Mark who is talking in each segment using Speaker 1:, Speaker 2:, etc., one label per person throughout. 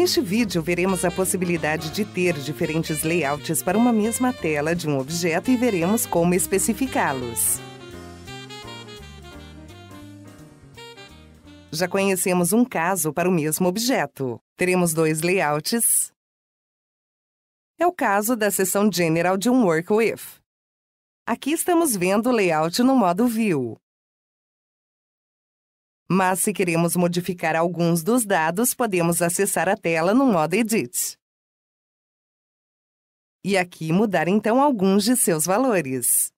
Speaker 1: Neste vídeo, veremos a possibilidade de ter diferentes layouts para uma mesma tela de um objeto e veremos como especificá-los. Já conhecemos um caso para o mesmo objeto. Teremos dois layouts. É o caso da seção General de um Work With. Aqui estamos vendo o layout no modo View. Mas se queremos modificar alguns dos dados, podemos acessar a tela no modo Edit. E aqui mudar então alguns de
Speaker 2: seus valores.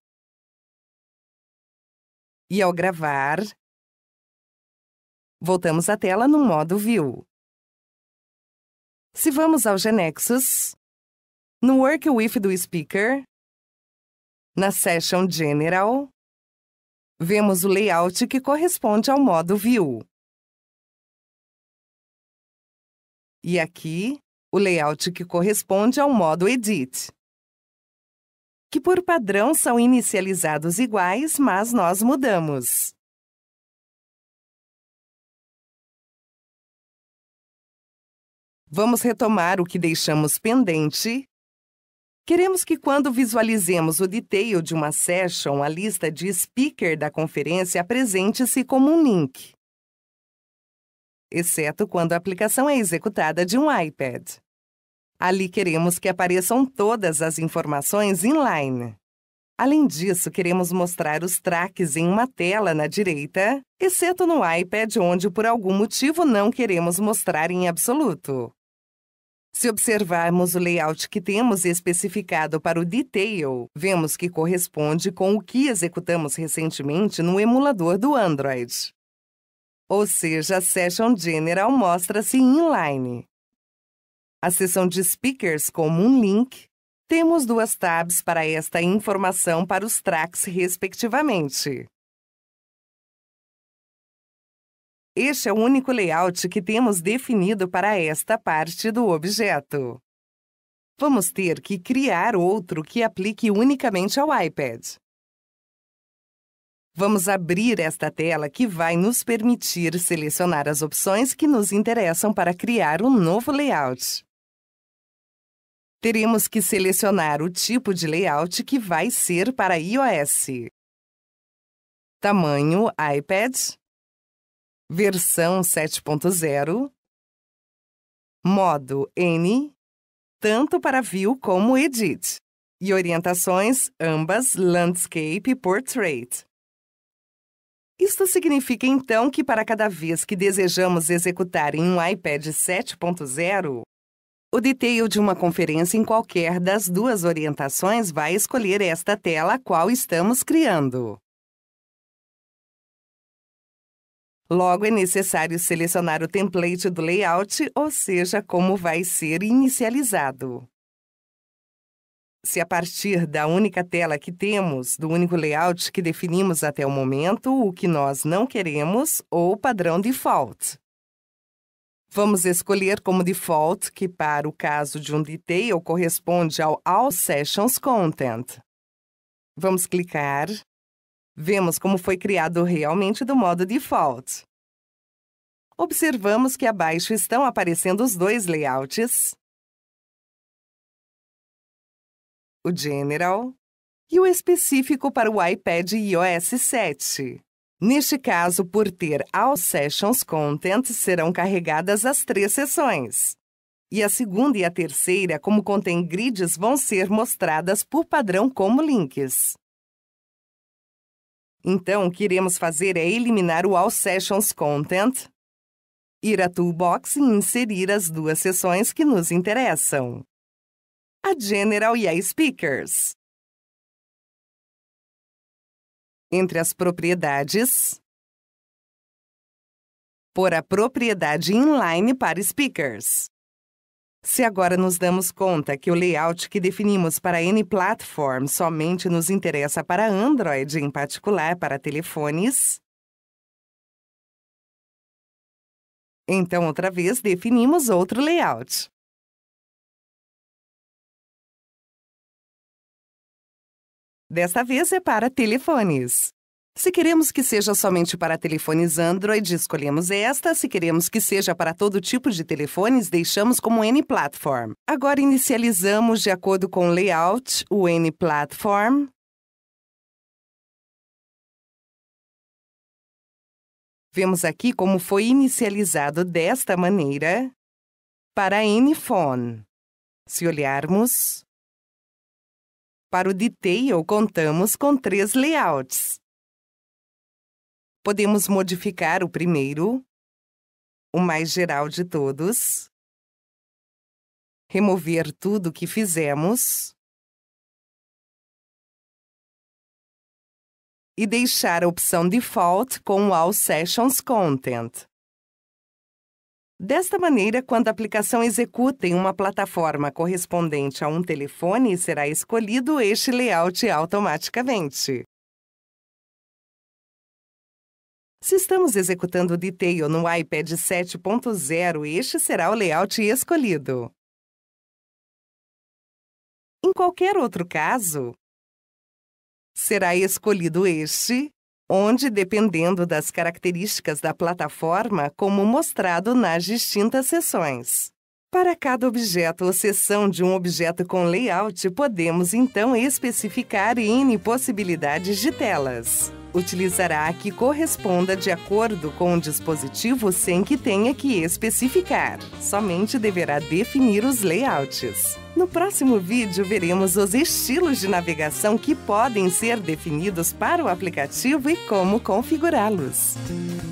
Speaker 2: E ao gravar, voltamos à tela no modo View.
Speaker 1: Se vamos ao Genexus, no Work With do Speaker, na Session General, vemos o layout que corresponde
Speaker 2: ao modo View. E
Speaker 1: aqui, o layout que corresponde ao modo Edit, que por padrão são inicializados iguais, mas nós mudamos. Vamos retomar o que deixamos pendente Queremos que quando visualizemos o detail de uma session, a lista de speaker da conferência apresente-se como um link, exceto quando a aplicação é executada de um iPad. Ali queremos que apareçam todas as informações inline. Além disso, queremos mostrar os tracks em uma tela na direita, exceto no iPad onde por algum motivo não queremos mostrar em absoluto. Se observarmos o layout que temos especificado para o Detail, vemos que corresponde com o que executamos recentemente no emulador do Android. Ou seja, a Session General mostra-se inline. A seção de Speakers como um link, temos duas tabs para esta informação para os tracks respectivamente. Este é o único layout que temos definido para esta parte do objeto. Vamos ter que criar outro que aplique unicamente ao iPad. Vamos abrir esta tela que vai nos permitir selecionar as opções que nos interessam para criar um novo layout. Teremos que selecionar o tipo de layout que vai ser para iOS. Tamanho iPad versão 7.0, modo N, tanto para view como edit, e orientações ambas landscape e portrait. Isto significa então que para cada vez que desejamos executar em um iPad 7.0, o detail de uma conferência em qualquer das duas orientações vai escolher esta tela a qual estamos criando. Logo, é necessário selecionar o template do layout, ou seja, como vai ser inicializado. Se a partir da única tela que temos, do único layout que definimos até o momento, o que nós não queremos ou padrão default. Vamos escolher como default, que para o caso de um detail corresponde ao All Sessions Content. Vamos clicar Vemos como foi criado realmente do modo default. Observamos que abaixo estão aparecendo os dois
Speaker 2: layouts, o General
Speaker 1: e o específico para o iPad iOS 7. Neste caso, por ter All Sessions Content, serão carregadas as três sessões. E a segunda e a terceira, como contém grids, vão ser mostradas por padrão como links. Então, o que iremos fazer é eliminar o All Sessions Content, ir à Toolbox e inserir as duas sessões que nos interessam, a General e a Speakers.
Speaker 2: Entre as propriedades,
Speaker 1: por a propriedade Inline para Speakers. Se agora nos damos conta que o layout que definimos para N platform somente nos interessa para Android, em particular para telefones, então outra vez definimos outro layout. Desta vez é para telefones. Se queremos que seja somente para telefones Android, escolhemos esta. Se queremos que seja para todo tipo de telefones, deixamos como N-Platform. Agora inicializamos de acordo com o layout o N-Platform. Vemos aqui como foi inicializado desta maneira para N-Phone. Se olharmos para o Detail, contamos com três layouts. Podemos modificar o primeiro, o mais geral de todos,
Speaker 2: remover tudo que fizemos e deixar a opção Default com All
Speaker 1: Sessions Content. Desta maneira, quando a aplicação executa em uma plataforma correspondente a um telefone, será escolhido este layout automaticamente. Se estamos executando o detail no iPad 7.0, este será o layout escolhido. Em qualquer outro caso, será escolhido este, onde, dependendo das características da plataforma, como mostrado nas distintas seções. Para cada objeto ou seção de um objeto com layout, podemos então especificar N possibilidades de telas utilizará a que corresponda de acordo com o dispositivo sem que tenha que especificar. Somente deverá definir os layouts. No próximo vídeo, veremos os estilos de navegação que podem ser definidos para o aplicativo e como configurá-los.